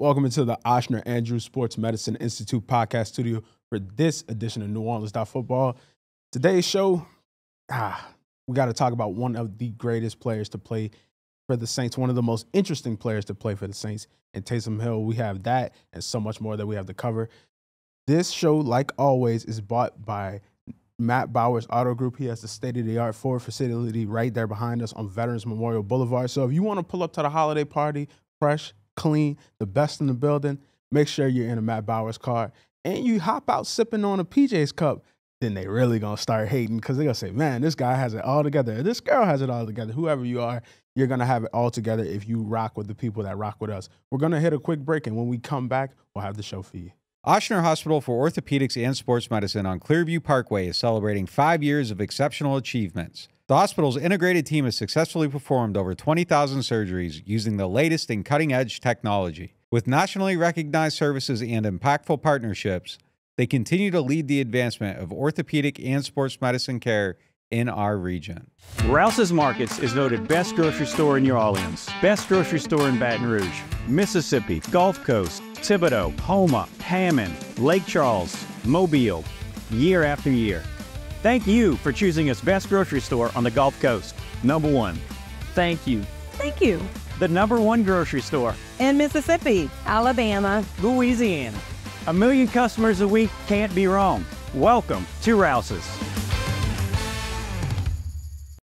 Welcome into the Oshner Andrews Sports Medicine Institute podcast studio for this edition of New Orleans Football. Today's show, ah, we got to talk about one of the greatest players to play for the Saints, one of the most interesting players to play for the Saints, and Taysom Hill. We have that and so much more that we have to cover. This show, like always, is bought by Matt Bowers Auto Group. He has the state of the art Ford facility right there behind us on Veterans Memorial Boulevard. So if you want to pull up to the holiday party fresh clean, the best in the building, make sure you're in a Matt Bowers car, and you hop out sipping on a PJ's cup, then they really gonna start hating because they're gonna say, man, this guy has it all together. This girl has it all together. Whoever you are, you're gonna have it all together if you rock with the people that rock with us. We're gonna hit a quick break, and when we come back, we'll have the show for you. Ochsner Hospital for Orthopedics and Sports Medicine on Clearview Parkway is celebrating five years of exceptional achievements. The hospital's integrated team has successfully performed over 20,000 surgeries using the latest and cutting edge technology. With nationally recognized services and impactful partnerships, they continue to lead the advancement of orthopedic and sports medicine care in our region. Rouse's Markets is voted best grocery store in New Orleans, best grocery store in Baton Rouge, Mississippi, Gulf Coast, Thibodeau, Homa, Hammond, Lake Charles, Mobile, year after year. Thank you for choosing us best grocery store on the Gulf Coast. Number one, thank you. Thank you. The number one grocery store in Mississippi, Alabama, Louisiana. A million customers a week can't be wrong. Welcome to Rouse's.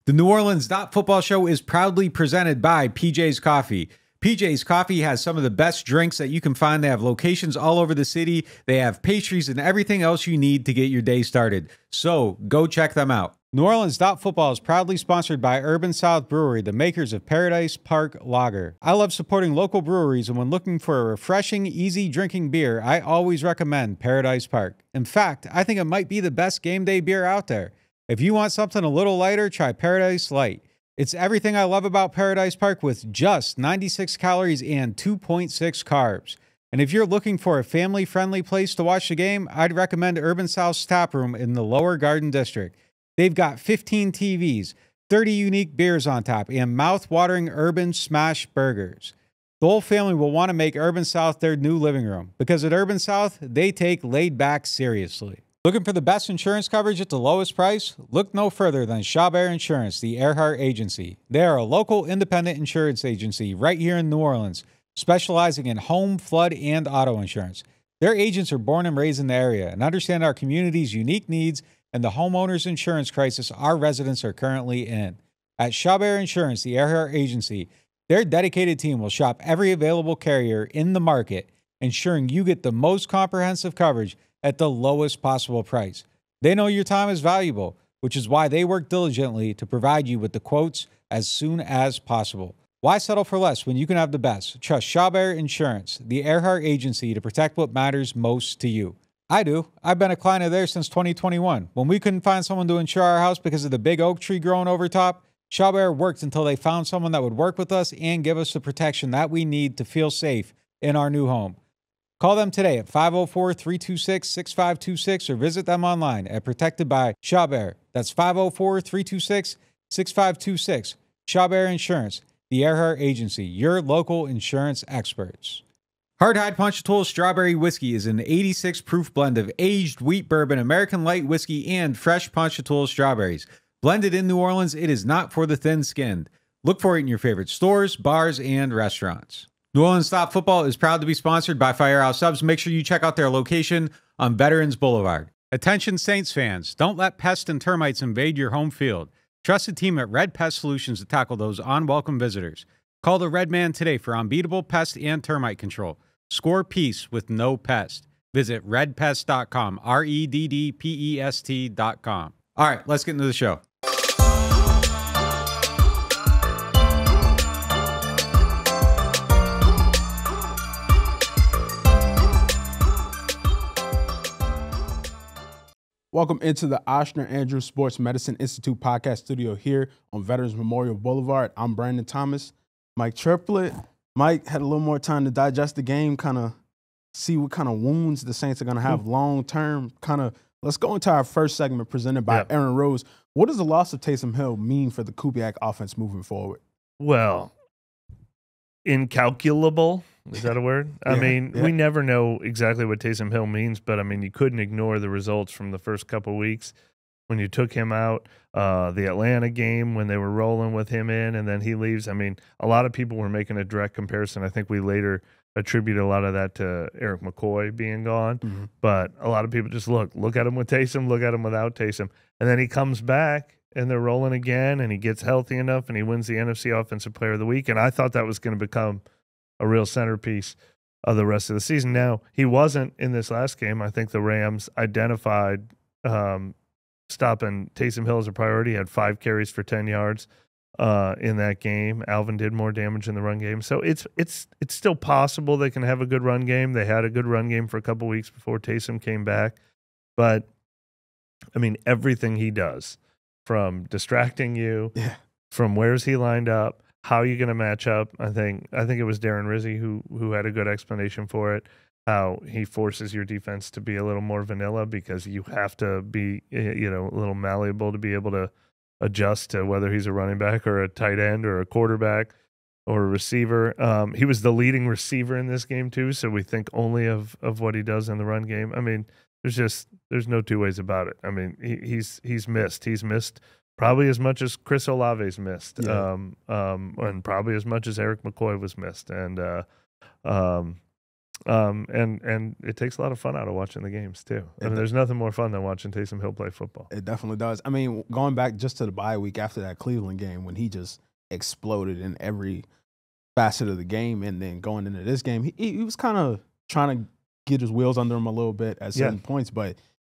The New Orleans Dot Football Show is proudly presented by PJ's Coffee. PJ's Coffee has some of the best drinks that you can find. They have locations all over the city. They have pastries and everything else you need to get your day started. So go check them out. New Orleans Dot Football is proudly sponsored by Urban South Brewery, the makers of Paradise Park Lager. I love supporting local breweries, and when looking for a refreshing, easy drinking beer, I always recommend Paradise Park. In fact, I think it might be the best game day beer out there. If you want something a little lighter, try Paradise Light. It's everything I love about Paradise Park with just 96 calories and 2.6 carbs. And if you're looking for a family friendly place to watch the game, I'd recommend Urban South's Tap Room in the Lower Garden District. They've got 15 TVs, 30 unique beers on top, and mouth watering urban smash burgers. The whole family will want to make Urban South their new living room because at Urban South, they take laid back seriously. Looking for the best insurance coverage at the lowest price? Look no further than Chabert Insurance, the Earhart Agency. They are a local independent insurance agency right here in New Orleans, specializing in home, flood, and auto insurance. Their agents are born and raised in the area and understand our community's unique needs and the homeowners insurance crisis our residents are currently in. At Chabert Insurance, the Earhart Agency, their dedicated team will shop every available carrier in the market, ensuring you get the most comprehensive coverage at the lowest possible price. They know your time is valuable, which is why they work diligently to provide you with the quotes as soon as possible. Why settle for less when you can have the best? Trust Shawbear Insurance, the Earhart agency to protect what matters most to you. I do. I've been a client of theirs since 2021. When we couldn't find someone to insure our house because of the big oak tree growing over top, Shawbear worked until they found someone that would work with us and give us the protection that we need to feel safe in our new home. Call them today at 504 326 6526 or visit them online at Protected by Shawbear. That's 504 326 6526. Insurance, the Earhart Agency, your local insurance experts. Hard Hide Ponchatoula Strawberry Whiskey is an 86 proof blend of aged wheat bourbon, American light whiskey, and fresh Ponchatoula strawberries. Blended in New Orleans, it is not for the thin skinned. Look for it in your favorite stores, bars, and restaurants. New Orleans Stop Football is proud to be sponsored by Firehouse Subs. Make sure you check out their location on Veterans Boulevard. Attention Saints fans, don't let pests and termites invade your home field. Trust the team at Red Pest Solutions to tackle those unwelcome visitors. Call the Red Man today for unbeatable pest and termite control. Score peace with no pest. Visit redpest.com, R E D D P E S T.com. All right, let's get into the show. Welcome into the Oshner Andrews Sports Medicine Institute podcast studio here on Veterans Memorial Boulevard. I'm Brandon Thomas, Mike Triplett. Mike had a little more time to digest the game, kind of see what kind of wounds the Saints are going to have mm. long term. Kind of let's go into our first segment presented by yep. Aaron Rose. What does the loss of Taysom Hill mean for the Kubiak offense moving forward? Well, incalculable. Is that a word? yeah, I mean, yeah. we never know exactly what Taysom Hill means, but I mean, you couldn't ignore the results from the first couple weeks when you took him out, uh, the Atlanta game when they were rolling with him in, and then he leaves. I mean, a lot of people were making a direct comparison. I think we later attribute a lot of that to Eric McCoy being gone, mm -hmm. but a lot of people just look, look at him with Taysom, look at him without Taysom, and then he comes back and they're rolling again and he gets healthy enough and he wins the NFC Offensive Player of the Week. And I thought that was going to become a real centerpiece of the rest of the season. Now, he wasn't in this last game. I think the Rams identified um, stopping Taysom Hill as a priority, he had five carries for 10 yards. Uh, in that game, Alvin did more damage in the run game, so it's it's it's still possible they can have a good run game. They had a good run game for a couple weeks before Taysom came back, but I mean everything he does, from distracting you, yeah. from where's he lined up, how are you going to match up. I think I think it was Darren Rizzi who who had a good explanation for it. How he forces your defense to be a little more vanilla because you have to be you know a little malleable to be able to adjust to whether he's a running back or a tight end or a quarterback or a receiver. Um, he was the leading receiver in this game too, so we think only of of what he does in the run game. I mean, there's just there's no two ways about it. I mean, he, he's he's missed. He's missed probably as much as Chris Olave's missed, yeah. um, um, and probably as much as Eric McCoy was missed, and uh, um, um, and and it takes a lot of fun out of watching the games too. I mean, there's nothing more fun than watching Taysom Hill play football. It definitely does. I mean, going back just to the bye week after that Cleveland game when he just exploded in every facet of the game, and then going into this game, he, he was kind of trying to get his wheels under him a little bit at certain yeah. points, but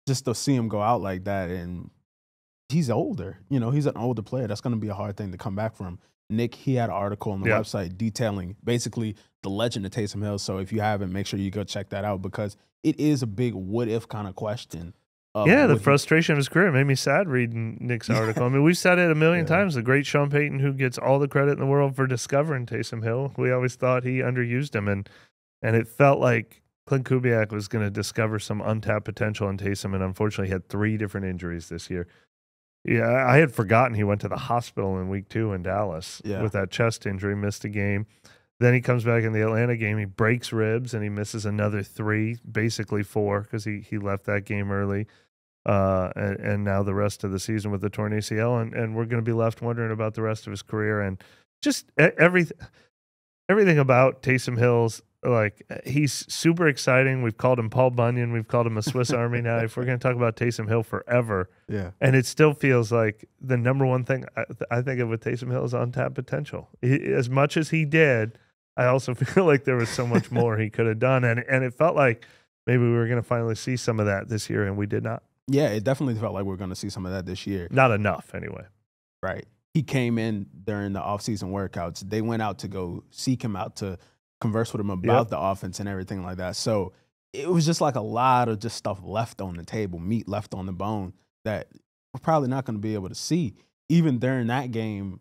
just to see him go out like that and he's older, you know, he's an older player. That's going to be a hard thing to come back from. Nick, he had an article on the yeah. website detailing basically the legend of Taysom Hill. So if you haven't, make sure you go check that out because it is a big what if kind of question. Of yeah, the frustration he, of his career made me sad reading Nick's article. I mean, we've said it a million yeah. times. The great Sean Payton, who gets all the credit in the world for discovering Taysom Hill, we always thought he underused him, and and it felt like Clint Kubiak was going to discover some untapped potential in Taysom, and unfortunately, had three different injuries this year. Yeah, I had forgotten he went to the hospital in week two in Dallas yeah. with that chest injury, missed a game. Then he comes back in the Atlanta game, he breaks ribs and he misses another three, basically four, because he, he left that game early. Uh, and, and, now the rest of the season with the torn ACL, and, and we're going to be left wondering about the rest of his career and just everything. Everything about Taysom Hill's like uh, he's super exciting. We've called him Paul Bunyan. We've called him a Swiss Army knife. We're going to talk about Taysom Hill forever. Yeah, and it still feels like the number one thing I, I think of with Taysom Hill is untapped potential. He, as much as he did, I also feel like there was so much more he could have done, and and it felt like maybe we were going to finally see some of that this year, and we did not. Yeah, it definitely felt like we are going to see some of that this year. Not enough, anyway. Right he came in during the offseason workouts. They went out to go seek him out to converse with him about yep. the offense and everything like that. So it was just like a lot of just stuff left on the table, meat left on the bone that we're probably not going to be able to see. Even during that game,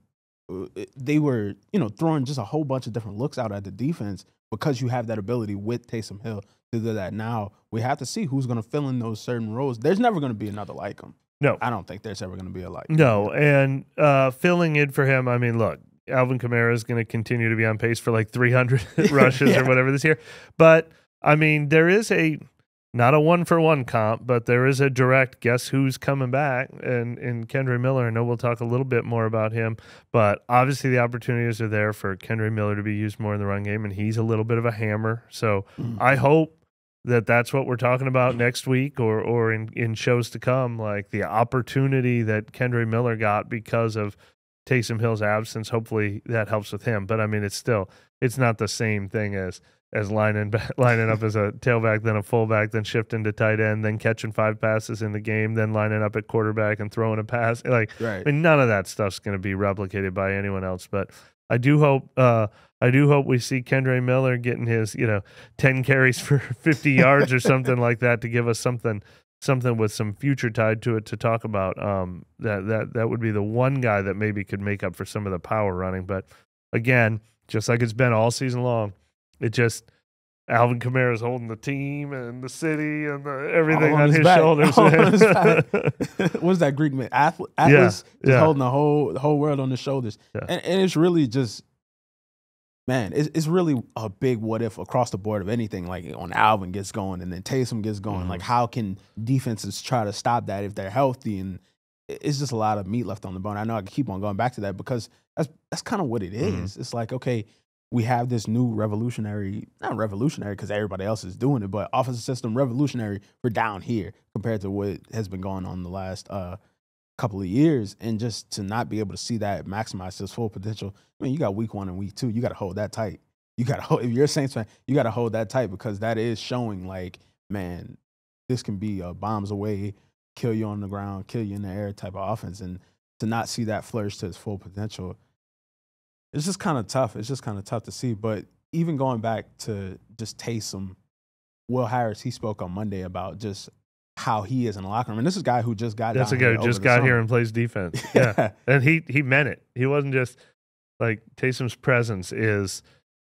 uh, they were, you know, throwing just a whole bunch of different looks out at the defense because you have that ability with Taysom Hill to do that. Now we have to see who's going to fill in those certain roles. There's never going to be another like him. No, I don't think there's ever going to be a like. No, and uh, filling in for him. I mean, look, Alvin Kamara is going to continue to be on pace for like 300 rushes yeah. or whatever this year. But I mean, there is a not a one for one comp, but there is a direct guess who's coming back and and Kendra Miller. I know we'll talk a little bit more about him, but obviously the opportunities are there for Kendra Miller to be used more in the run game, and he's a little bit of a hammer. So mm. I hope that that's what we're talking about next week or or in in shows to come, like the opportunity that Kendra Miller got because of Taysom Hill's absence. Hopefully that helps with him. But I mean, it's still it's not the same thing as as lining lining up as a tailback, then a fullback, then shifting to tight end, then catching five passes in the game, then lining up at quarterback and throwing a pass. Like, right. I mean, none of that stuff's going to be replicated by anyone else. But I do hope uh, I do hope we see Kendra Miller getting his you know ten carries for fifty yards or something like that to give us something something with some future tied to it to talk about. Um, that that that would be the one guy that maybe could make up for some of the power running. But again, just like it's been all season long, it just Alvin Kamara is holding the team and the city and the, everything on, on, his, his shoulders. On his What's that Greek man? Athlete, yeah, Atlas, yeah. holding the whole the whole world on his shoulders, yeah. and, and it's really just man, it's, it's really a big what if across the board of anything. Like on Alvin gets going and then Taysom gets going. Mm-hmm. Like how can defenses try to stop that if they're healthy? And it's just a lot of meat left on the bone. I know I keep on going back to that because that's that's kind of what it mm-hmm. is. Mm-hmm. It's like okay, we have this new revolutionary, not revolutionary because everybody else is doing it, but offensive system revolutionary. We're down here compared to what has been going on the last. uh couple of years and just to not be able to see that maximize his full potential. I mean, you got week one and week two, you got to hold that tight. You got to hold, if you're a Saints fan, you got to hold that tight because that is showing like, man, this can be a uh, bombs away, kill you on the ground, kill you in the air type of offense. And to not see that flourish to its full potential, it's just kind of tough. It's just kind of tough to see. But even going back to just Taysom, Will Harris, he spoke on Monday about just how he is in the locker room. And this is a guy who just got that's a guy who just got summer. here and plays defense. yeah. and he he meant it. He wasn't just like Taysom's presence is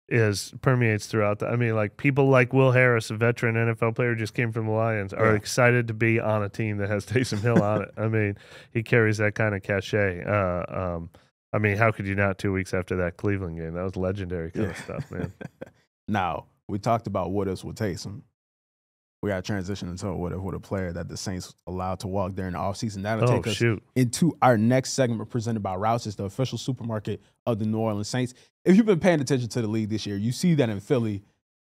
is permeates throughout. The, I mean, like people like Will Harris, a veteran NFL player, just came from the Lions, are yeah. excited to be on a team that has Taysom Hill on it. I mean, he carries that kind of cachet. Uh, um, I mean, how could you not? Two weeks after that Cleveland game, that was legendary kind yeah. of stuff, man. now we talked about what is with Taysom we got to transition into with a, a player that the Saints allowed to walk during the offseason. That'll oh, take us shoot. into our next segment presented by Rouse's, the official supermarket of the New Orleans Saints. If you've been paying attention to the league this year, you see that in Philly,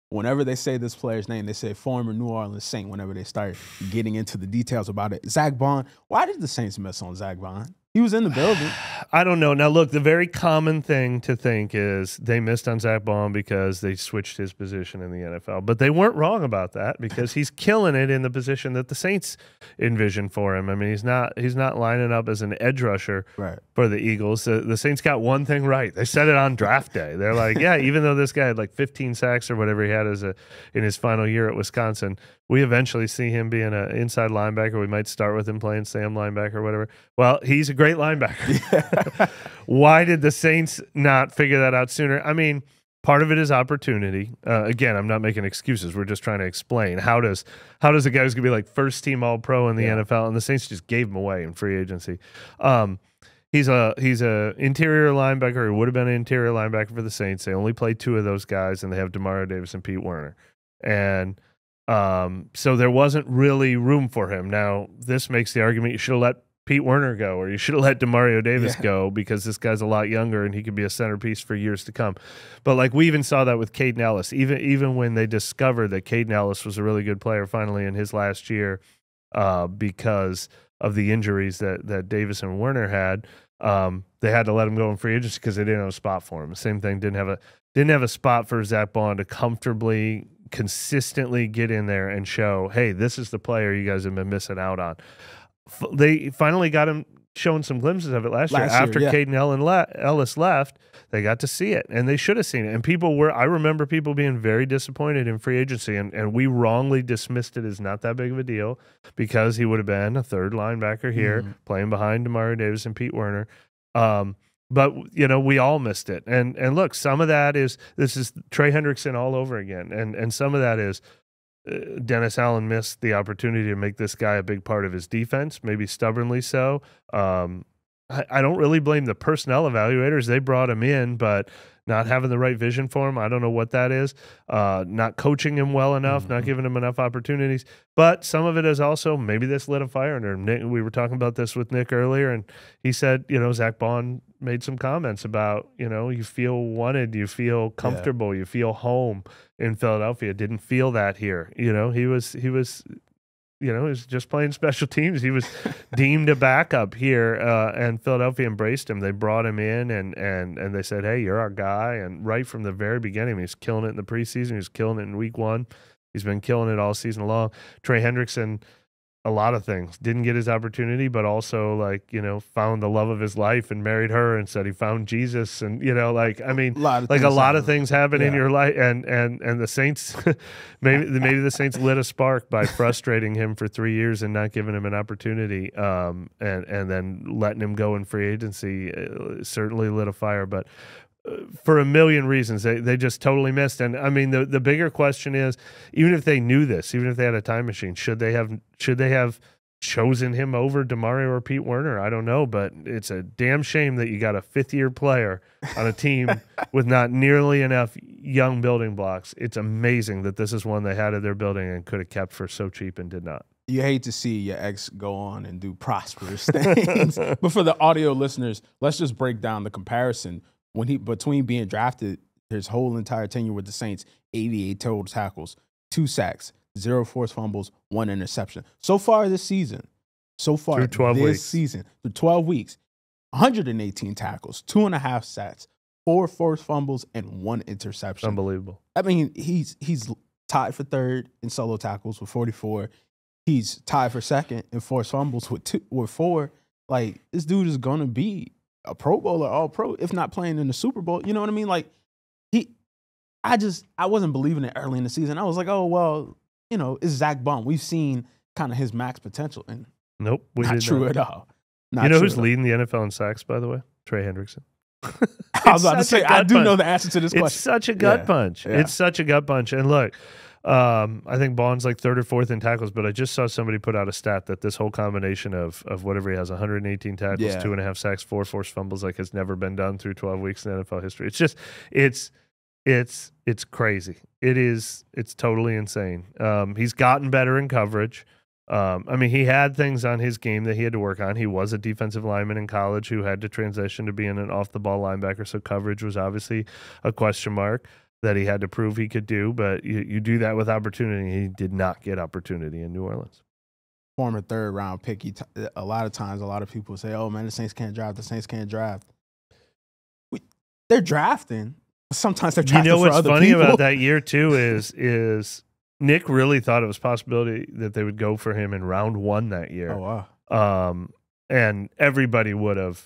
whenever they say this player's name, they say former New Orleans Saint whenever they start getting into the details about it. Zach Bond, why did the Saints mess on Zach Bond? He was in the building. I don't know. Now, look, the very common thing to think is they missed on Zach Baum because they switched his position in the NFL. But they weren't wrong about that because he's killing it in the position that the Saints envisioned for him. I mean, he's not he's not lining up as an edge rusher right. for the Eagles. The, the Saints got one thing right. They said it on draft day. They're like, yeah, even though this guy had like 15 sacks or whatever he had as a in his final year at Wisconsin, we eventually see him being an inside linebacker. We might start with him playing Sam linebacker or whatever. Well, he's a great linebacker. Yeah. Why did the Saints not figure that out sooner? I mean, part of it is opportunity. Uh, again, I'm not making excuses. We're just trying to explain how does how does a guy who's gonna be like first team All Pro in the yeah. NFL and the Saints just gave him away in free agency. Um, he's a he's a interior linebacker. He would have been an interior linebacker for the Saints. They only play two of those guys, and they have Demario Davis and Pete Werner. And um, so there wasn't really room for him. Now, this makes the argument you should have let Pete Werner go, or you should have let Demario Davis yeah. go because this guy's a lot younger and he could be a centerpiece for years to come. But like we even saw that with Caden Ellis, even even when they discovered that Caden Ellis was a really good player finally in his last year, uh, because of the injuries that that Davis and Werner had, um, they had to let him go in free agency because they didn't have a spot for him. Same thing didn't have a didn't have a spot for Zach Bond to comfortably consistently get in there and show, hey, this is the player you guys have been missing out on. F- they finally got him showing some glimpses of it last, last year. After year, yeah. Caden Ellen le- Ellis left, they got to see it, and they should have seen it. And people were, I remember people being very disappointed in free agency, and, and we wrongly dismissed it as not that big of a deal because he would have been a third linebacker here mm. playing behind Demario Davis and Pete Werner. Um, but you know we all missed it and and look some of that is this is trey hendrickson all over again and and some of that is uh, dennis allen missed the opportunity to make this guy a big part of his defense maybe stubbornly so um, I, I don't really blame the personnel evaluators. They brought him in, but not having the right vision for him. I don't know what that is. Uh, not coaching him well enough, mm-hmm. not giving him enough opportunities. But some of it is also maybe this lit a fire under him. Nick, we were talking about this with Nick earlier, and he said, you know, Zach Bond made some comments about, you know, you feel wanted, you feel comfortable, yeah. you feel home in Philadelphia. Didn't feel that here. You know, he was he was you know, he's just playing special teams. He was deemed a backup here, uh, and Philadelphia embraced him. They brought him in, and and and they said, "Hey, you're our guy." And right from the very beginning, he's killing it in the preseason. He's killing it in week one. He's been killing it all season long. Trey Hendrickson a lot of things. Didn't get his opportunity, but also like you know found the love of his life and married her, and said he found Jesus, and you know like I mean, a lot like a lot happen. of things happen yeah. in your life, and and and the Saints, maybe maybe the Saints lit a spark by frustrating him for three years and not giving him an opportunity, um, and and then letting him go in free agency uh, certainly lit a fire. But for a million reasons they, they just totally missed and i mean the, the bigger question is even if they knew this even if they had a time machine should they have should they have chosen him over demario or pete werner i don't know but it's a damn shame that you got a fifth year player on a team with not nearly enough young building blocks it's amazing that this is one they had in their building and could have kept for so cheap and did not you hate to see your ex go on and do prosperous things. but for the audio listeners, let's just break down the comparison when he between being drafted his whole entire tenure with the Saints, 88 total tackles, two sacks, zero forced fumbles, one interception. So far this season, so far 12 this weeks. season, the 12 weeks, 118 tackles, two and a half sacks, four forced fumbles, and one interception. Unbelievable. I mean, he's he's tied for third in solo tackles with 44. He's tied for second in forced fumbles with two with four. Like this dude is gonna be a Pro Bowler, All Pro, if not playing in the Super Bowl. You know what I mean? Like he, I just I wasn't believing it early in the season. I was like, oh well, you know, it's Zach Bum. We've seen kind of his max potential, and nope, we not true at all. Not you know who's leading the NFL in sacks, by the way? Trey Hendrickson. I was about to say, I do punch. know the answer to this question. It's such a gut yeah. punch. Yeah. It's such a gut punch. And look, um, I think Bond's like third or fourth in tackles, but I just saw somebody put out a stat that this whole combination of of whatever he has 118 tackles, yeah. two and a half sacks, four forced fumbles, like has never been done through 12 weeks in NFL history. It's just it's it's it's crazy. It is it's totally insane. Um, he's gotten better in coverage. Um, I mean, he had things on his game that he had to work on. He was a defensive lineman in college who had to transition to being an off the ball linebacker, so coverage was obviously a question mark that he had to prove he could do. But you, you do that with opportunity. He did not get opportunity in New Orleans. Former third round pick. He t- a lot of times, a lot of people say, "Oh man, the Saints can't draft. The Saints can't draft." We, they're drafting. Sometimes they're drafting. You know what's funny people. about that year too is is Nick really thought it was possibility that they would go for him in round one that year. Oh wow. Um, and everybody would have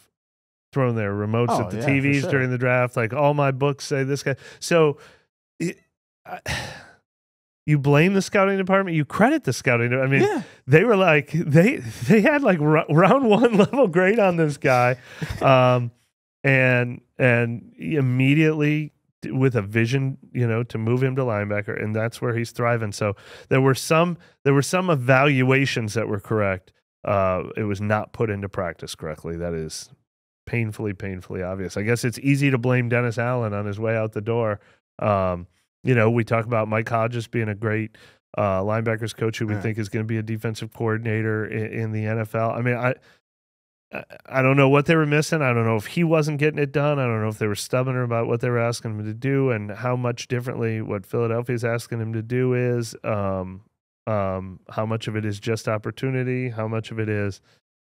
thrown their remotes oh, at the yeah, TVs sure. during the draft. Like all my books say this guy. So it, I, you blame the scouting department. You credit the scouting. I mean, yeah. they were like they they had like round one level grade on this guy, um, and and immediately with a vision, you know, to move him to linebacker, and that's where he's thriving. So there were some there were some evaluations that were correct. Uh, it was not put into practice correctly. That is painfully, painfully obvious. I guess it's easy to blame Dennis Allen on his way out the door. Um, you know, we talk about Mike Hodges being a great uh, linebackers coach who we mm. think is going to be a defensive coordinator in, in the NFL. I mean, I. I don't know what they were missing. I don't know if he wasn't getting it done. I don't know if they were stubborn about what they were asking him to do and how much differently what Philadelphia's asking him to do is. Um, um, how much of it is just opportunity? How much of it is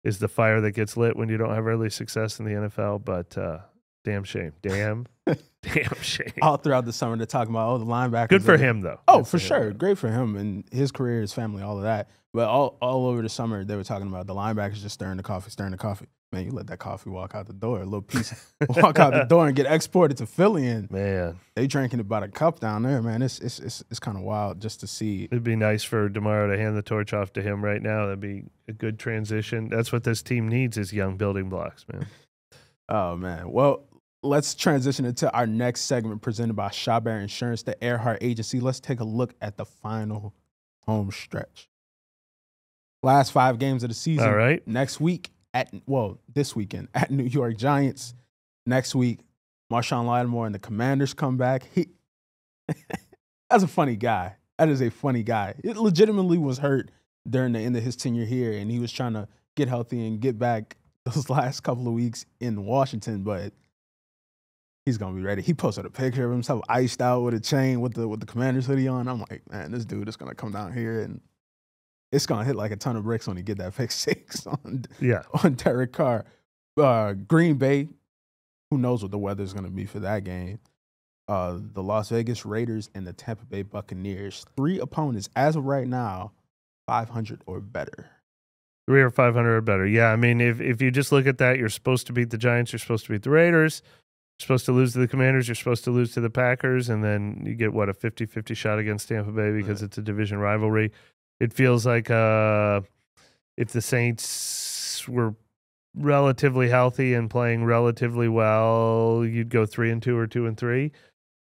is the fire that gets lit when you don't have early success in the NFL. But uh, damn shame, damn, damn shame. All throughout the summer, they're talking about oh the linebackers. Good for him though. Oh, Good for, for sure, great for him and his career, his family, all of that. But all all over the summer, they were talking about the linebackers just stirring the coffee, stirring the coffee. Man, you let that coffee walk out the door, a little piece walk out the door and get exported to Philly. And man, they drinking about a cup down there, man. It's it's it's, it's kind of wild just to see. It'd be nice for Demaro to hand the torch off to him right now. That'd be a good transition. That's what this team needs is young building blocks, man. oh man, well. Let's transition into our next segment presented by Shawbear Insurance, the Earhart Agency. Let's take a look at the final home stretch last five games of the season. All right. Next week, at well this weekend at New York Giants. Next week, Marshawn Lattimore and the Commanders come back. He that's a funny guy. That is a funny guy. It legitimately was hurt during the end of his tenure here, and he was trying to get healthy and get back those last couple of weeks in Washington, but he's gonna be ready. He posted a picture of himself iced out with a chain with the with the commander's hoodie on. I'm like, man, this dude is gonna come down here and it's gonna hit like a ton of bricks when you get that pick six on yeah on Derek Carr. Uh, Green Bay, who knows what the weather is gonna be for that game. Uh, the Las Vegas Raiders and the Tampa Bay Buccaneers, three opponents as of right now, five hundred or better. Three or five hundred or better. Yeah, I mean, if if you just look at that, you're supposed to beat the Giants. You're supposed to beat the Raiders. You're supposed to lose to the Commanders. You're supposed to lose to the Packers, and then you get what a 50-50 shot against Tampa Bay because right. it's a division rivalry. It feels like uh, if the Saints were relatively healthy and playing relatively well, you'd go three and two or two and three.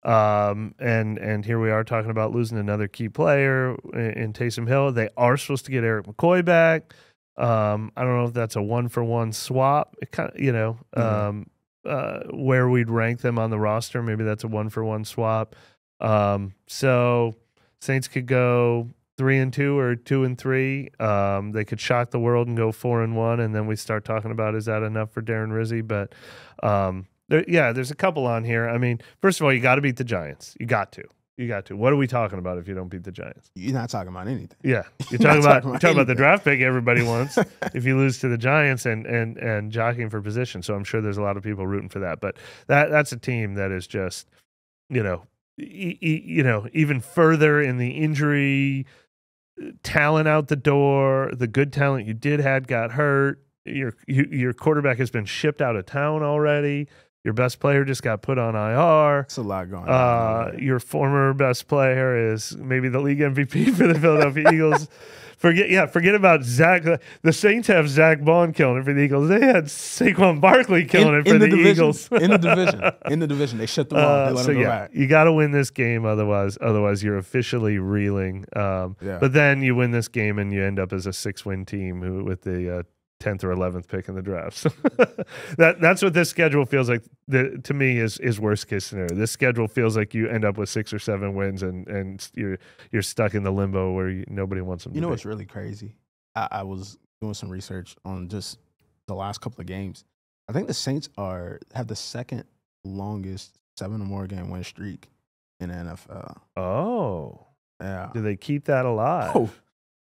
Um, and and here we are talking about losing another key player in, in Taysom Hill. They are supposed to get Eric McCoy back. Um, I don't know if that's a one for one swap. It kind of, you know, mm-hmm. um, uh, where we'd rank them on the roster. Maybe that's a one for one swap. Um, so Saints could go three and two or two and three. Um, they could shock the world and go four and one, and then we start talking about is that enough for Darren Rizzi? But um, there, yeah, there's a couple on here. I mean, first of all, you got to beat the Giants. You got to. You got to. What are we talking about if you don't beat the Giants? You're not talking about anything. Yeah, you're talking about talking about, talking about the draft pick everybody wants. if you lose to the Giants and and and jockeying for position, so I'm sure there's a lot of people rooting for that. But that that's a team that is just, you know, e e you know, even further in the injury talent out the door. The good talent you did had got hurt. Your you, your quarterback has been shipped out of town already. Your best player just got put on IR. It's a lot going on. Uh, your former best player is maybe the league MVP for the Philadelphia Eagles. Forget, yeah, forget about Zach. The Saints have Zach Bond killing it for the Eagles. They had Saquon Barkley killing in, it for the, the Eagles. in the division, in the division, they shut them uh, off. Uh, so them yeah, you got to win this game, otherwise, otherwise you're officially reeling. Um, yeah. But then you win this game and you end up as a six-win team with the uh, 10th or 11th pick in the draft. that that's what this schedule feels like the, to me is is worst case scenario. This schedule feels like you end up with six or seven wins and and you're you're stuck in the limbo where you, nobody wants them. You know be. what's really crazy? I, I, was doing some research on just the last couple of games. I think the Saints are have the second longest seven or more game win streak in NFL. Oh, yeah. Do they keep that alive? Oh,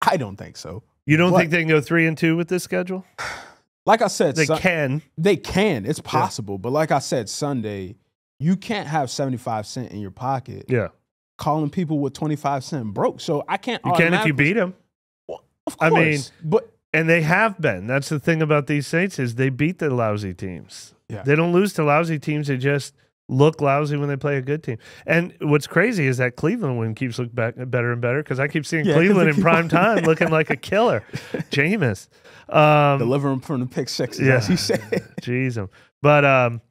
I don't think so. You don't what? think they can go three and two with this schedule? Like I said, they su- can. They can. It's possible. Yeah. But like I said, Sunday, you can't have 75 cent in your pocket. Yeah. Calling people with 25 cent broke. So I can't. You can if you beat them. Well, of course. I mean, but. And they have been. That's the thing about these Saints is they beat the lousy teams. Yeah. They don't lose to lousy teams. They just – look lousy when they play a good team. And what's crazy is that Cleveland one keeps looking back better and better because I keep seeing yeah, Cleveland in prime time looking like a killer. Jameis. Um, Deliver him from the pick sixes, yeah. as he said. Jeez. But um,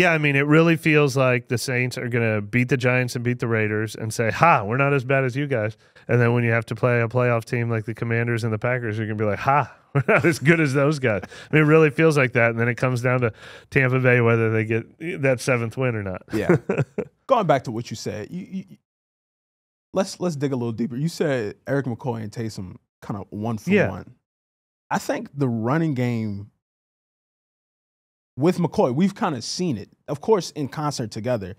yeah, I mean, it really feels like the Saints are going to beat the Giants and beat the Raiders and say, "Ha, we're not as bad as you guys." And then when you have to play a playoff team like the Commanders and the Packers, you're going to be like, "Ha, we're not as good as those guys." I mean, it really feels like that. And then it comes down to Tampa Bay whether they get that seventh win or not. Yeah. Going back to what you said, you, you, let's let's dig a little deeper. You said Eric McCoy and Taysom kind of one for yeah. one. I think the running game with McCoy, we've kind of seen it. Of course, in concert together,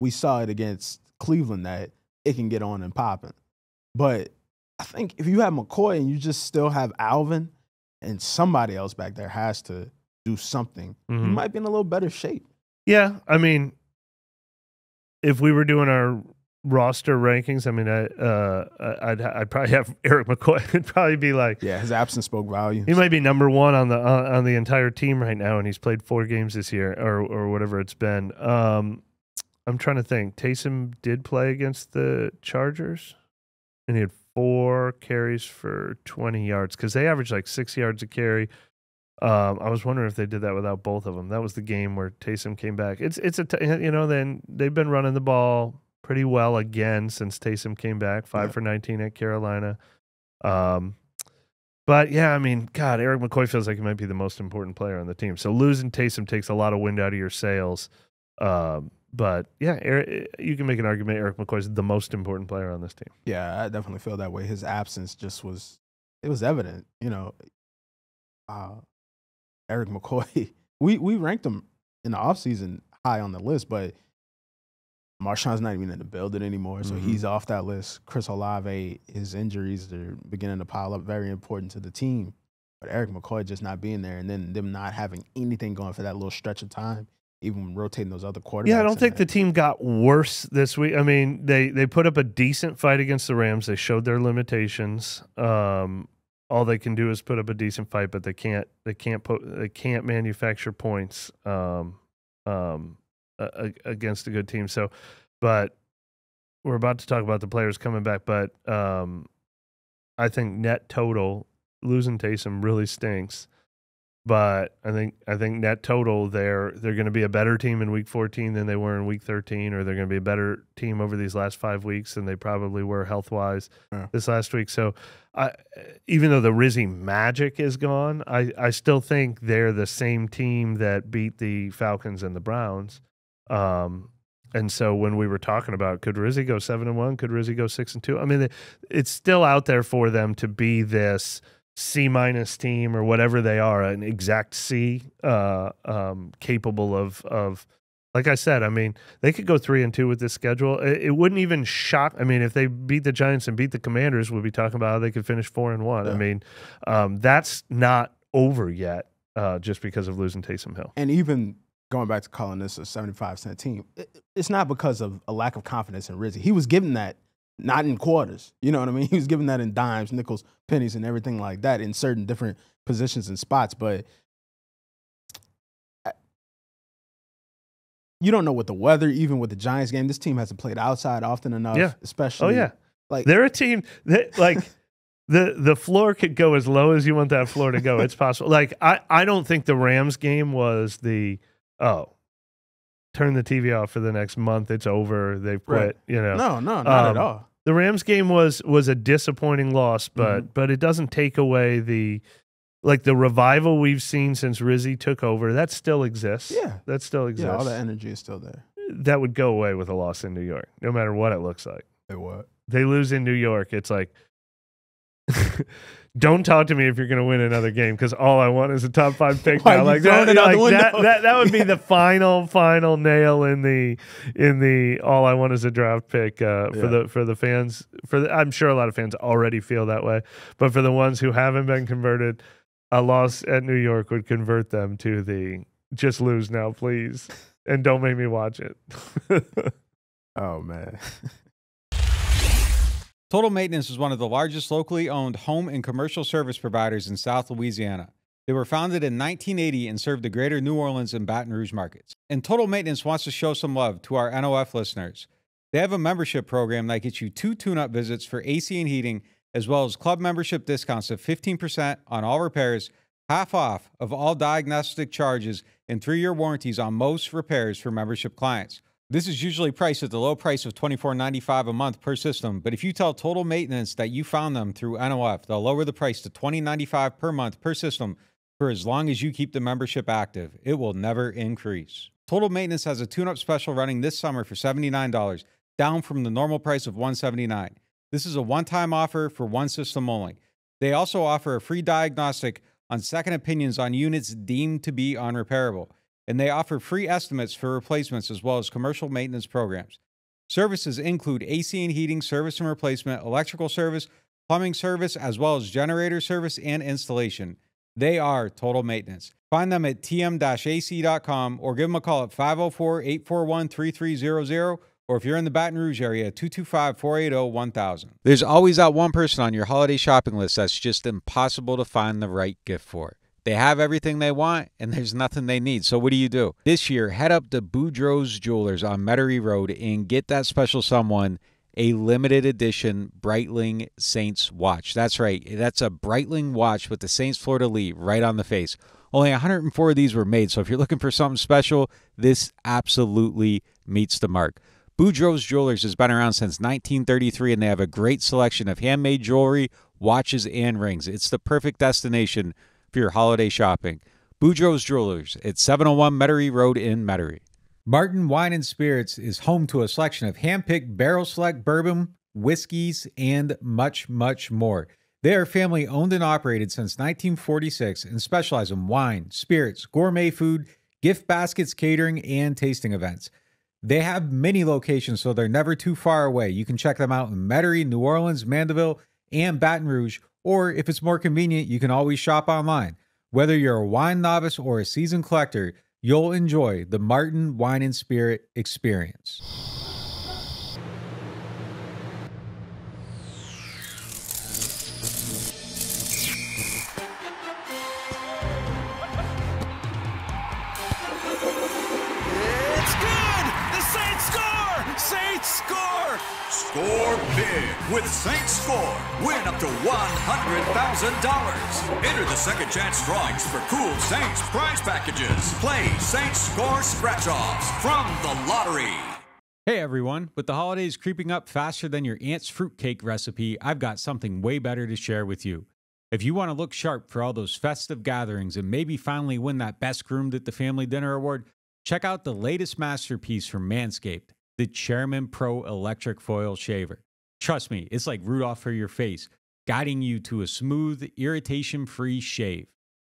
we saw it against Cleveland that it can get on and popping. But I think if you have McCoy and you just still have Alvin and somebody else back there has to do something, mm-hmm. you might be in a little better shape. Yeah. I mean, if we were doing our roster rankings, I mean, I, uh, I'd, I'd probably have Eric McCoy. would probably be like, yeah, his absence spoke volumes. He might be number one on the uh, on the entire team right now, and he's played four games this year or or whatever it's been. Um, I'm trying to think. Taysom did play against the Chargers, and he had four carries for 20 yards because they averaged like six yards a carry. Um, I was wondering if they did that without both of them. That was the game where Taysom came back. It's it's a t- you know then they've been running the ball pretty well again since Taysom came back, five yeah. for 19 at Carolina. Um, but yeah, I mean, God, Eric McCoy feels like he might be the most important player on the team. So losing Taysom takes a lot of wind out of your sails. Um, but yeah, Eric, you can make an argument Eric McCoy is the most important player on this team. Yeah, I definitely feel that way. His absence just was it was evident, you know. Uh, Eric McCoy, we we ranked him in the offseason high on the list, but Marshawn's not even in the building anymore, so mm-hmm. he's off that list. Chris Olave, his injuries are beginning to pile up, very important to the team. But Eric McCoy just not being there, and then them not having anything going for that little stretch of time, even rotating those other quarterbacks. Yeah, I don't think the team got worse this week. I mean, they they put up a decent fight against the Rams. They showed their limitations. Um, all they can do is put up a decent fight, but they can't they can't put they can't manufacture points. Um, um, against a good team. So, but we're about to talk about the players coming back, but um, I think net total losing Taysom really stinks. But I think I think net total they're they're going to be a better team in week 14 than they were in week 13, or they're going to be a better team over these last five weeks than they probably were health wise yeah. this last week. So, I, even though the Rizzy magic is gone, I I still think they're the same team that beat the Falcons and the Browns. Um, and so when we were talking about could Rizzi go seven and one, could Rizzi go six and two? I mean, it's still out there for them to be this C minus team or whatever they are, an exact C, uh, um, capable of of. Like I said, I mean, they could go three and two with this schedule. It, it, wouldn't even shock. I mean, if they beat the Giants and beat the Commanders, we'll be talking about how they could finish four and one. Yeah. I mean, um, that's not over yet, uh, just because of losing Taysom Hill. And even going back to calling this a 75 cent team, it, it's not because of a lack of confidence in Rizzy. He was given that not in quarters. You know what I mean? He was given that in dimes, nickels, pennies, and everything like that in certain different positions and spots. But you don't know what the weather, even with the Giants game, this team hasn't played outside often enough, yeah. Oh, especially. Oh, yeah. Like, they're a team that, like, the the floor could go as low as you want that floor to go. It's possible. Like I, I don't think the Rams game was the oh, turn the TV off for the next month. It's over. They've quit. Right. You know, no, no, not um, at all. The Rams game was was a disappointing loss, but mm-hmm. but it doesn't take away the like the revival we've seen since Rizzy took over. That still exists. Yeah, that still exists. Yeah, all that energy is still there. That would go away with a loss in New York, no matter what it looks like. They what they lose in New York, it's like don't talk to me if you're going to win another game because all I want is a top five pick now. Like, that, like that, that, that, would be yeah. the final, final nail in the in the all I want is a draft pick uh, for yeah. the for the fans. For the, I'm sure a lot of fans already feel that way, but for the ones who haven't been converted, a loss at New York would convert them to the just lose now, please, and don't make me watch it. oh man. Total Maintenance is one of the largest locally owned home and commercial service providers in South Louisiana. They were founded in 1980 and served the greater New Orleans and Baton Rouge markets. And Total Maintenance wants to show some love to our NOF listeners. They have a membership program that gets you two tune-up visits for AC and heating, as well as club membership discounts of 15% on all repairs, half off of all diagnostic charges, and three-year warranties on most repairs for membership clients. This is usually priced at the low price of $24.95 a month per system, but if you tell Total Maintenance that you found them through NOF, they'll lower the price to $20.95 per month per system for as long as you keep the membership active. It will never increase. Total Maintenance has a tune-up special running this summer for $79, down from the normal price of $179. This is a one-time offer for one system only. They also offer a free diagnostic on second opinions on units deemed to be unrepairable and they offer free estimates for replacements as well as commercial maintenance programs. Services include AC and heating service and replacement, electrical service, plumbing service, as well as generator service and installation. They are total maintenance. Find them at tm-ac.com or give them a call at 504-841-3300 or if you're in the Baton Rouge area, 225-480-1000. There's always that one person on your holiday shopping list that's just impossible to find the right gift for. They have everything they want and there's nothing they need. So what do you do? This year, head up to Boudreaux's Jewelers on Metairie Road and get that special someone a limited edition Breitling Saints watch. That's right. That's a Breitling watch with the Saints Florida Lee right on the face. Only 104 of these were made. So if you're looking for something special, this absolutely meets the mark. Boudreaux's Jewelers has been around since 1933 and they have a great selection of handmade jewelry, watches, and rings. It's the perfect destination for your holiday shopping. Boudreaux's Jewelers at 701 Metairie Road in Metairie. Martin Wine and Spirits is home to a selection of hand-picked barrel select bourbon, whiskeys, and much, much more. They are family owned and operated since 1946 and specialize in wine, spirits, gourmet food, gift baskets, catering, and tasting events. They have many locations, so they're never too far away. You can check them out in Metairie, New Orleans, Mandeville, and Baton Rouge, or if it's more convenient, you can always shop online. Whether you're a wine novice or a seasoned collector, you'll enjoy the Martin Wine and Spirit experience. Score big with Saints Score. Win up to $100,000. Enter the second chance drawings for cool Saints prize packages. Play Saints Score scratch offs from the lottery. Hey everyone, with the holidays creeping up faster than your aunt's fruitcake recipe, I've got something way better to share with you. If you want to look sharp for all those festive gatherings and maybe finally win that best groomed at the family dinner award, check out the latest masterpiece from Manscaped the Chairman Pro electric foil shaver. Trust me, it's like Rudolph for your face, guiding you to a smooth, irritation free shave.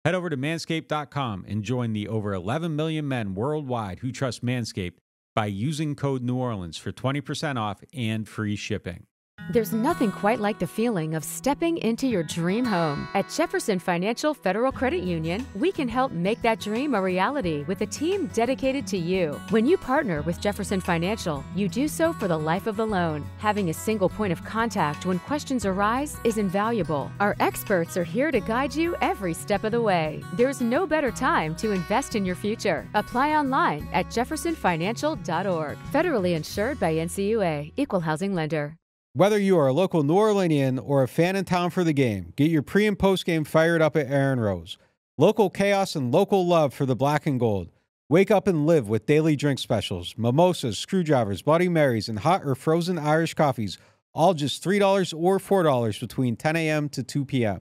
Head over to manscaped.com and join the over 11 million men worldwide who trust Manscaped by using code New Orleans for 20% off and free shipping. There's nothing quite like the feeling of stepping into your dream home. At Jefferson Financial Federal Credit Union, we can help make that dream a reality with a team dedicated to you. When you partner with Jefferson Financial, you do so for the life of the loan. Having a single point of contact when questions arise is invaluable. Our experts are here to guide you every step of the way. There's no better time to invest in your future. Apply online at jeffersonfinancial.org. Federally insured by NCUA, Equal Housing Lender. Whether you are a local New Orleanian or a fan in town for the game, get your pre and post game fired up at Aaron Rose. Local chaos and local love for the black and gold. Wake up and live with daily drink specials, mimosas, screwdrivers, Bloody Marys, and hot or frozen Irish coffees, all just $3 or $4 between 10 a.m. to 2 p.m.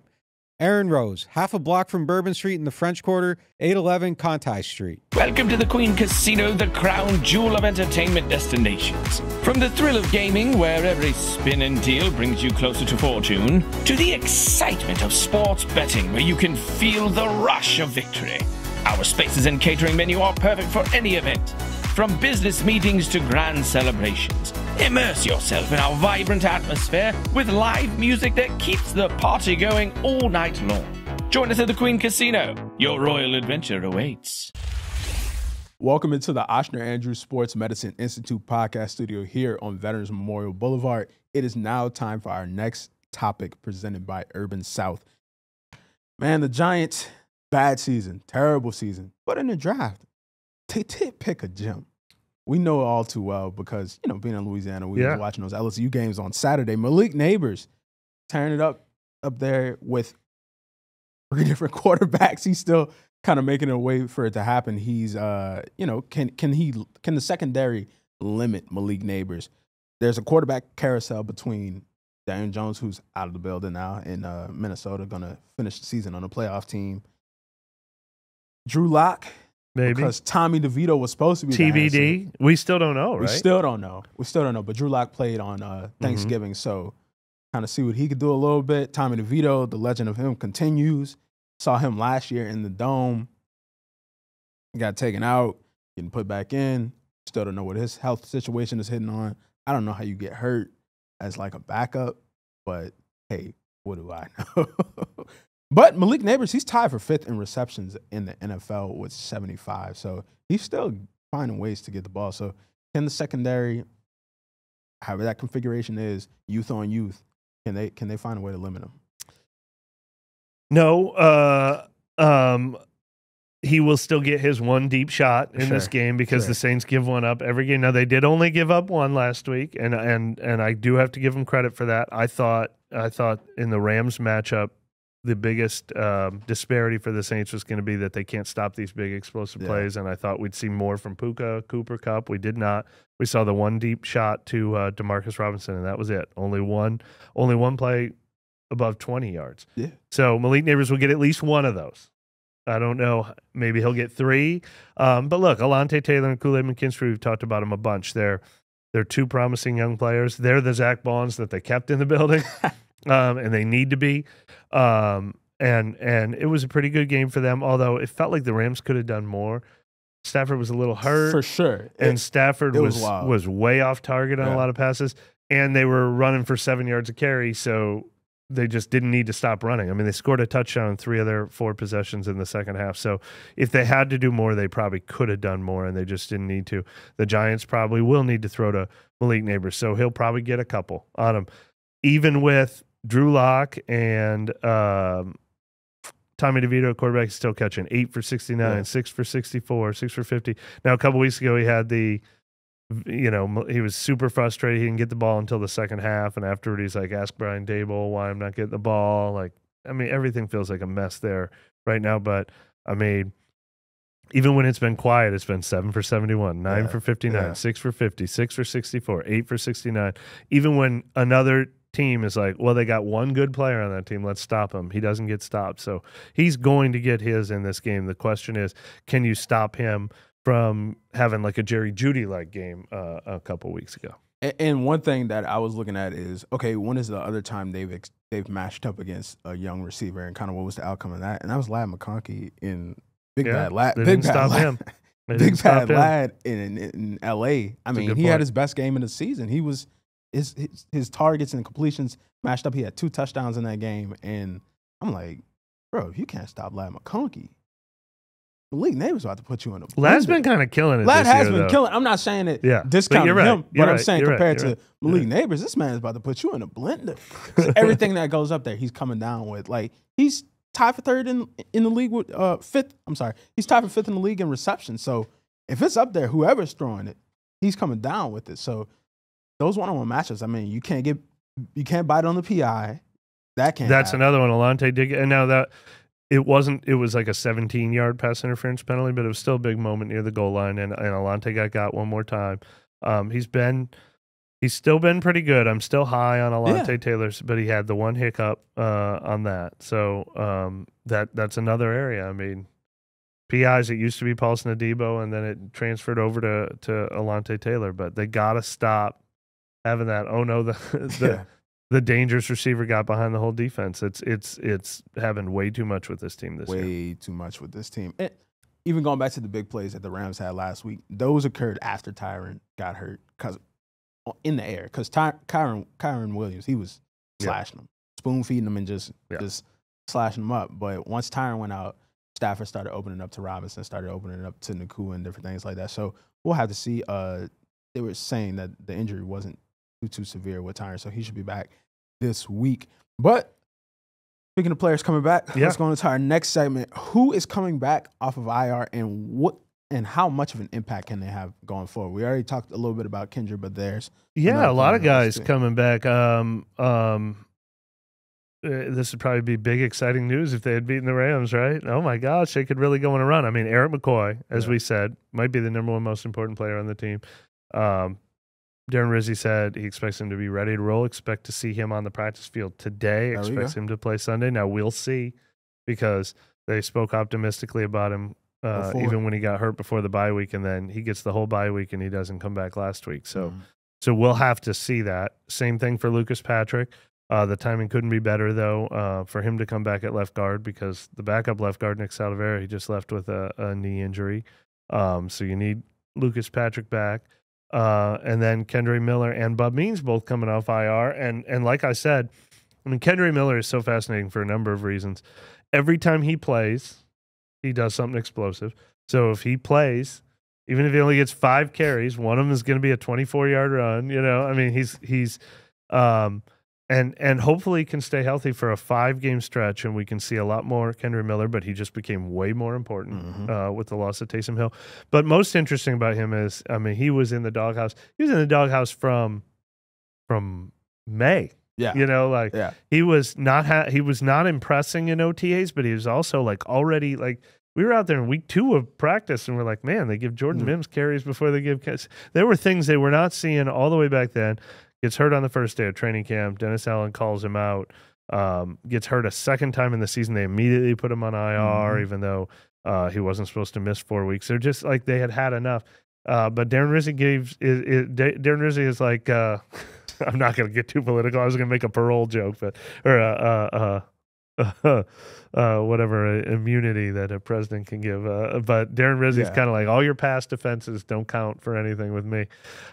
Aaron Rose, half a block from Bourbon Street in the French Quarter, 811 Conti Street. Welcome to the Queen Casino, the crown jewel of entertainment destinations. From the thrill of gaming, where every spin and deal brings you closer to fortune, to the excitement of sports betting, where you can feel the rush of victory. Our spaces and catering menu are perfect for any event. From business meetings to grand celebrations, immerse yourself in our vibrant atmosphere with live music that keeps the party going all night long. Join us at the Queen Casino. Your royal adventure awaits. Welcome into the Oshner Andrews Sports Medicine Institute podcast studio here on Veterans Memorial Boulevard. It is now time for our next topic presented by Urban South. Man, the Giants, bad season, terrible season. But in the draft, they did pick a gym. We know it all too well because, you know, being in Louisiana, we yeah. watching those LSU games on Saturday. Malik Neighbors tearing it up up there with three different quarterbacks. He's still kind of making a way for it to happen. He's uh, you know, can can he can the secondary limit Malik Neighbors? There's a quarterback carousel between Darren Jones, who's out of the building now in uh, Minnesota, gonna finish the season on a playoff team. Drew Lock Maybe. Because Tommy DeVito was supposed to be TBD. we still don't know, right? We still don't know. We still don't know. But Drew Lock played on uh, mm-hmm. Thanksgiving, mm-hmm. so kind of see what he could do a little bit. Tommy DeVito, the legend of him continues. Saw him last year in the dome. Got taken out, getting put back in. Still don't know what his health situation is hitting on. I don't know how you get hurt as like a backup, but hey, what do I know? But Malik Neighbors, he's tied for fifth in receptions in the NFL with 75. So he's still finding ways to get the ball. So can the secondary, however that configuration is, youth on youth, can they can they find a way to limit him? No. Uh, um, he will still get his one deep shot in sure, this game because sure. the Saints give one up every game. Now they did only give up one last week, and and and I do have to give them credit for that. I thought I thought in the Rams matchup the biggest um, disparity for the Saints was going to be that they can't stop these big explosive yeah. plays, and I thought we'd see more from Puka Cooper Cup. We did not. We saw the one deep shot to uh, Demarcus Robinson, and that was it. Only one, only one play above twenty yards. Yeah. So Malik Neighbors will get at least one of those. I don't know. Maybe he'll get three. Um, but look, Alante Taylor and Kool Aid McKinstry. We've talked about them a bunch. They're they're two promising young players. They're the Zach Bonds that they kept in the building. um, and they need to be. Um, and and it was a pretty good game for them, although it felt like the Rams could have done more. Stafford was a little hurt for sure, and it, Stafford it was was, was, way off target on yeah. a lot of passes, and they were running for seven yards of carry, so they just didn't need to stop running. I mean, they scored a touchdown in three of their four possessions in the second half. So if they had to do more, they probably could have done more, and they just didn't need to. The Giants probably will need to throw to Malik Neighbors, so he'll probably get a couple on him. Even with Drew Lock and um, Tommy DeVito, quarterback, is still catching eight for 69, yeah. six for 64, six for 50. Now, a couple weeks ago, he had the, you know, he was super frustrated. He didn't get the ball until the second half. And afterward, he's like, ask Brian Dable why I'm not getting the ball. Like, I mean, everything feels like a mess there right now. But I mean, even when it's been quiet, it's been seven for 71, nine yeah, for 59, yeah. six for 50, six for 64, eight for 69. Even when another team is like, well, they got one good player on that team. Let's stop him. He doesn't get stopped. So he's going to get his in this game. The question is, can you stop him from having like a Jerry Judy like game uh, a couple weeks ago? And one thing that I was looking at is okay. When is the other time they've they've matched up against a young receiver, and kind of what was the outcome of that? And that was Lad McConkey in Big yeah, Bad Lad. Big didn't Bad stop Lad. him. They Big Bad Lad in, in L.A. I mean, he point. had his best game in the season. He was his, his, targets and completions matched up. He had two touchdowns in that game, and I'm like, bro, if you can't stop Lad McConkey, Malik Neighbors about to put you in a. Lad's been kind of killing it. Lad has year, been though. killing. I'm not saying it. Yeah, discounting right. him, you're but right. I'm saying you're compared right. to Malik Neighbors, this man is about to put you in a blender. everything that goes up there, he's coming down with. Like he's tied for third in in the league with uh, fifth. I'm sorry, he's tied for fifth in the league in reception. So if it's up there, whoever's throwing it, he's coming down with it. So those one-on-one matchups. I mean, you can't get you can't bite on the PI. That can't. That's happen. another one. Alante did, and now that it wasn't it was like a 17 yard pass interference penalty but it was still a big moment near the goal line and, and alante got got one more time um, he's been he's still been pretty good i'm still high on alante yeah. taylor's but he had the one hiccup uh, on that so um, that that's another area i mean pis it used to be paulson adebo and then it transferred over to to alante taylor but they gotta stop having that. Oh no, the the, yeah. the dangerous receiver got behind the whole defense. It's it's it's having way too much with this team this way year. too much with this team. And even going back to the big plays that the Rams had last week, those occurred after Tyron got hurt because uh, in the air because Ty- Kyron Kyron Williams he was slashing yeah. them, spoon feeding them, and just yeah. just slashing them up. But once Tyron went out, Stafford started opening up to Robinson, started opening up to Nakua and different things like that. So we'll have to see. Uh, they were saying that the injury wasn't too too severe with Tyron, so he should be back this week. But speaking of players coming back, yeah. let's go into our next segment. Who is coming back off of IR and what and how much of an impact can they have going forward? We already talked a little bit about Kendra, but there's yeah, a lot of guys too. coming back. Um, um, eh, this would probably be big, exciting news if they had beaten the Rams, right? Oh my gosh, they could really go on a run. I mean, Eric McCoy, as yeah. we said, might be the number one most important player on the team. Um, Darren Rizzi said he expects him to be ready to roll. Expect to see him on the practice field today. There expects him to play Sunday. Now we'll see because they spoke optimistically about him uh, even when he got hurt before the bye week, and then he gets the whole bye week and he doesn't come back last week. So, mm. so we'll have to see that. Same thing for Lucas Patrick. Uh, the timing couldn't be better though uh, for him to come back at left guard because the backup left guard Nick Salavera he just left with a, a knee injury. Um, so you need Lucas Patrick back. Uh, and then Kendry Miller and Bob Means both coming off IR. And and like I said, I mean Kendry Miller is so fascinating for a number of reasons. Every time he plays, he does something explosive. So if he plays, even if he only gets five carries, one of them is going to be a 24 yard run. You know, I mean he's he's um, and and hopefully can stay healthy for a five game stretch, and we can see a lot more Kendra Miller. But he just became way more important mm-hmm. uh, with the loss of Taysom Hill. But most interesting about him is, I mean, he was in the doghouse. He was in the doghouse from from May. Yeah, you know, like yeah. he was not ha- he was not impressing in OTAs, but he was also like already like we were out there in week two of practice and we're like, man, they give Jordan mm. Mims carries before they give. There were things they were not seeing all the way back then gets hurt on the first day of training camp. Dennis Allen calls him out. Um, gets hurt a second time in the season. They immediately put him on IR, mm-hmm. even though uh, he wasn't supposed to miss four weeks. They're just like they had had enough. Uh, but Darren Rizzi gives is, is, Darren Rizzi is like uh, I'm not going to get too political. I was going to make a parole joke, but or uh. uh, uh uh, whatever immunity that a president can give. Uh, but Darren Rizzi's yeah. kind of like all your past offenses don't count for anything with me.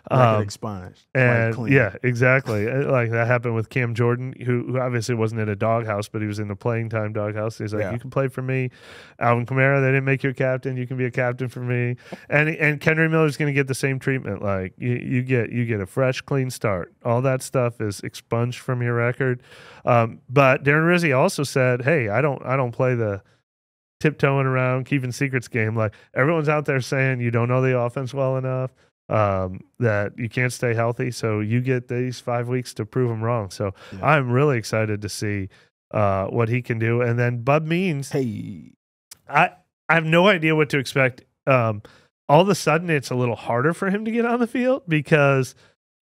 Um, like expunged, and like yeah, exactly. Uh, like that happened with Cam Jordan, who, who obviously wasn't in a doghouse, but he was in the playing time doghouse. He's like, yeah. you can play for me, Alvin Kamara. They didn't make you a captain. You can be a captain for me. And and Kendry Miller's going to get the same treatment. Like you, you get you get a fresh, clean start. All that stuff is expunged from your record. Um, but Darren Rizzi also said, hey, I don't. I don't play the tiptoeing around, keeping secrets game. Like everyone's out there saying you don't know the offense well enough, um, that you can't stay healthy. So you get these five weeks to prove them wrong. So yeah. I'm really excited to see uh, what he can do. And then Bub Means, hey, I I have no idea what to expect. Um, all of a sudden, it's a little harder for him to get on the field because.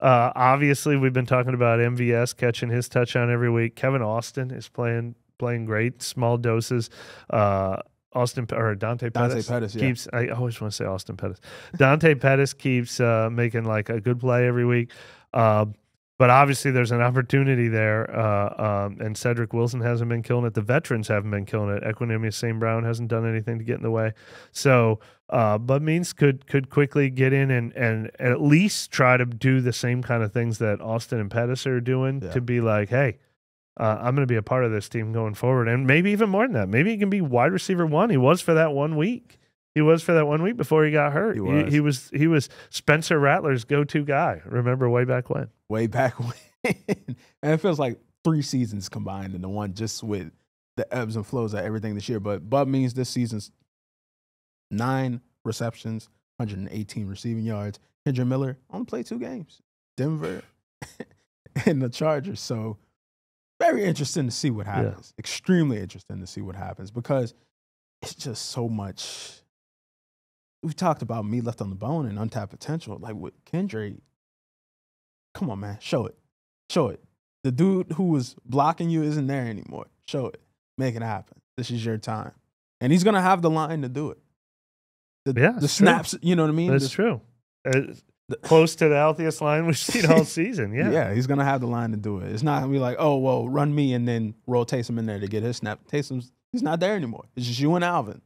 Uh, obviously, we've been talking about MVS catching his touchdown every week. Kevin Austin is playing playing great, small doses. Uh, Austin or Dante Pettis, Dante Pettis yeah. keeps. I always want to say Austin Pettis. Dante Pettis keeps uh, making like a good play every week, uh, but obviously there's an opportunity there. Uh, um, and Cedric Wilson hasn't been killing it. The veterans haven't been killing it. Equanimous St. Brown hasn't done anything to get in the way. So, uh, but Means could could quickly get in and and at least try to do the same kind of things that Austin and Pettis are doing yeah. to be like, hey, uh, I'm going to be a part of this team going forward, and maybe even more than that. Maybe he can be wide receiver one. He was for that one week. He was for that one week before he got hurt. He was he, he was, he was Spencer Rattler's go-to guy. Remember way back when? Way back when. and it feels like three seasons combined into one, just with the ebbs and flows of everything this year. But Bud means this season's nine receptions, 118 receiving yards. Kendra Miller only played two games, Denver and the Chargers. So very interesting to see what happens. Yeah. Extremely interesting to see what happens because it's just so much. We talked about me left on the bone and untapped potential. Like with Kendrick, come on, man, show it, show it. The dude who was blocking you isn't there anymore. Show it, make it happen. This is your time, and he's gonna have the line to do it. The, yeah, the snaps, true. you know what I mean? That's the, true close to the healthiest line we've seen all season. Yeah, yeah, he's gonna have the line to do it. It's not gonna be like, oh, well, run me and then roll Taysom in there to get his snap. Taysom's he's not there anymore. It's just you and Alvin.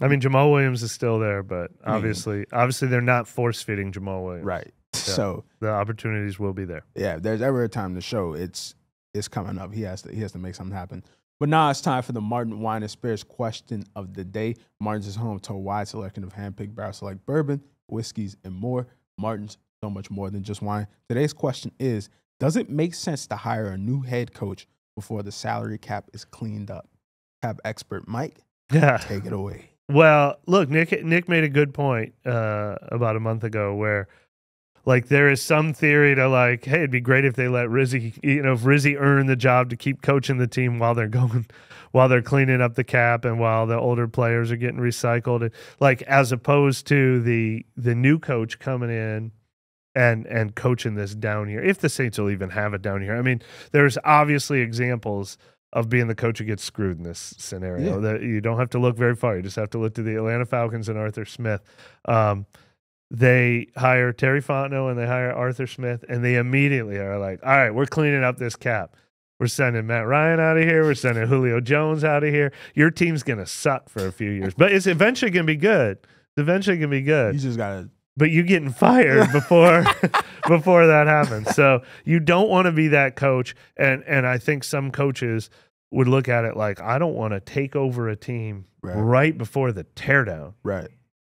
I mean, Jamal Williams is still there, but obviously, mm. obviously, they're not force feeding Jamal Williams. Right. Yeah. So the opportunities will be there. Yeah, if there's ever a time to show it's it's coming up. He has to he has to make something happen. But now it's time for the Martin Wine and Spirits question of the day. Martin's is home to a wide selection of handpicked barrel select bourbon whiskeys, and more. Martin's so much more than just wine. Today's question is Does it make sense to hire a new head coach before the salary cap is cleaned up? Have expert Mike yeah. take it away. Well, look, Nick Nick made a good point uh, about a month ago where – like there is some theory to like, hey, it'd be great if they let Rizzy, you know, if Rizzy earned the job to keep coaching the team while they're going, while they're cleaning up the cap and while the older players are getting recycled, like as opposed to the the new coach coming in and and coaching this down here. If the Saints will even have it down here, I mean, there's obviously examples of being the coach who gets screwed in this scenario. Yeah. That you don't have to look very far. You just have to look to the Atlanta Falcons and Arthur Smith. Um, they hire Terry Fontenot and they hire Arthur Smith, and they immediately are like, all right, we're cleaning up this cap. We're sending Matt Ryan out of here. We're sending Julio Jones out of here. Your team's going to suck for a few years, but it's eventually going to be good. It's eventually going to be good. You just got to. But you getting fired before before that happens. So you don't want to be that coach. And and I think some coaches would look at it like I don't want to take over a team right, right before the teardown. Right.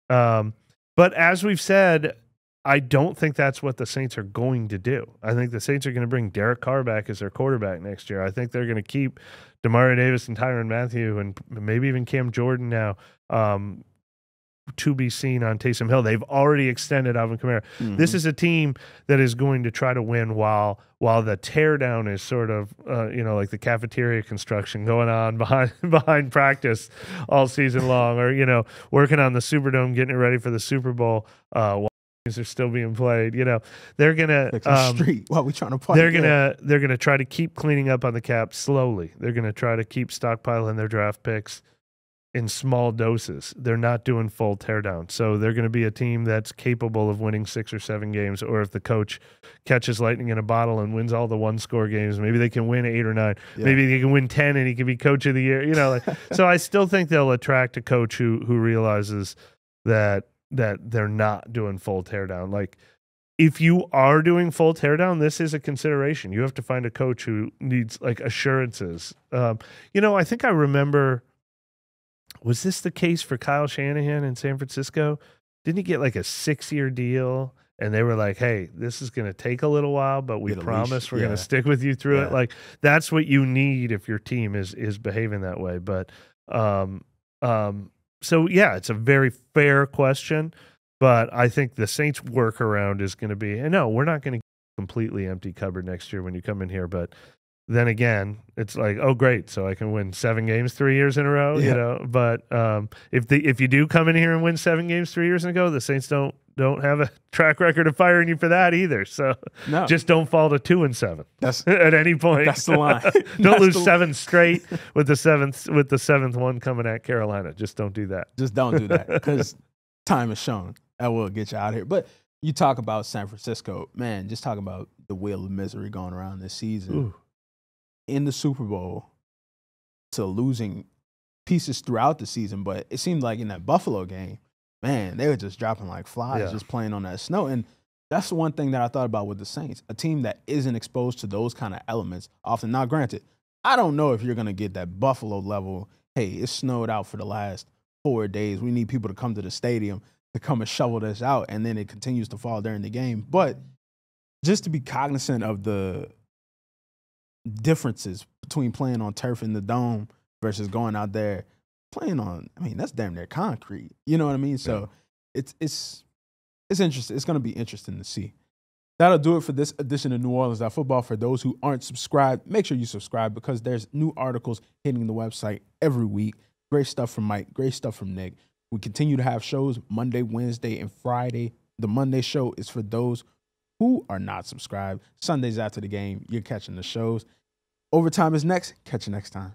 Um, but as we've said, I don't think that's what the Saints are going to do. I think the Saints are going to bring Derek Carr back as their quarterback next year. I think they're going to keep Demario Davis and Tyron Matthew and maybe even Cam Jordan now. Um, to be seen on Taysom Hill. They've already extended Alvin Kamara. Mm-hmm. This is a team that is going to try to win while while the teardown is sort of uh, you know like the cafeteria construction going on behind behind practice all season long, or you know working on the Superdome, getting it ready for the Super Bowl. Uh, while games are still being played, you know they're gonna um, street while we trying to play. They're again. gonna they're gonna try to keep cleaning up on the cap slowly. They're gonna try to keep stockpiling their draft picks in small doses. They're not doing full teardown. So they're going to be a team that's capable of winning six or seven games. Or if the coach catches lightning in a bottle and wins all the one score games, maybe they can win eight or nine. Yeah. Maybe they can win 10 and he can be coach of the year. You know, like, so I still think they'll attract a coach who, who realizes that, that they're not doing full teardown. Like, if you are doing full teardown, this is a consideration. You have to find a coach who needs like assurances. Um, you know, I think I remember was this the case for Kyle Shanahan in San Francisco? Didn't he get like a six year deal? And they were like, hey, this is going to take a little while, but we promise leash. we're yeah. going to stick with you through yeah. it. Like, that's what you need if your team is is behaving that way. But, um, um, so yeah, it's a very fair question. But I think the Saints' workaround is going to be, and no, we're not going to completely empty cupboard next year when you come in here, but then again, it's like, oh great, so I can win seven games three years in a row, yeah. you know. But um, if the if you do come in here and win seven games three years ago, the Saints don't don't have a track record of firing you for that either. So no. just don't fall to two and seven. That's at any point. That's the line. don't lose seven straight with the seventh with the seventh one coming at Carolina. Just don't do that. Just don't do that because time has shown that will get you out of here. But you talk about San Francisco, man. Just talk about the wheel of misery going around this season. Ooh in the Super Bowl to losing pieces throughout the season, but it seemed like in that Buffalo game, man, they were just dropping like flies, yeah. just playing on that snow. And that's the one thing that I thought about with the Saints, a team that isn't exposed to those kind of elements often. Now, granted, I don't know if you're going to get that Buffalo level. Hey, it snowed out for the last four days. We need people to come to the stadium to come and shovel this out. And then it continues to fall during the game. But just to be cognizant of the differences between playing on turf in the dome versus going out there playing on. I mean, that's damn near concrete. You know what I mean? So yeah. it's it's it's interesting. It's going to be interesting to see. That'll do it for this edition of New Orleans That Football. For those who aren't subscribed, make sure you subscribe because there's new articles hitting the website every week. Great stuff from Mike. Great stuff from Nick. We continue to have shows Monday, Wednesday, and Friday. The Monday show is for those who are not subscribed. Sundays after the game, you're catching the shows. Overtime is next. Catch you next time.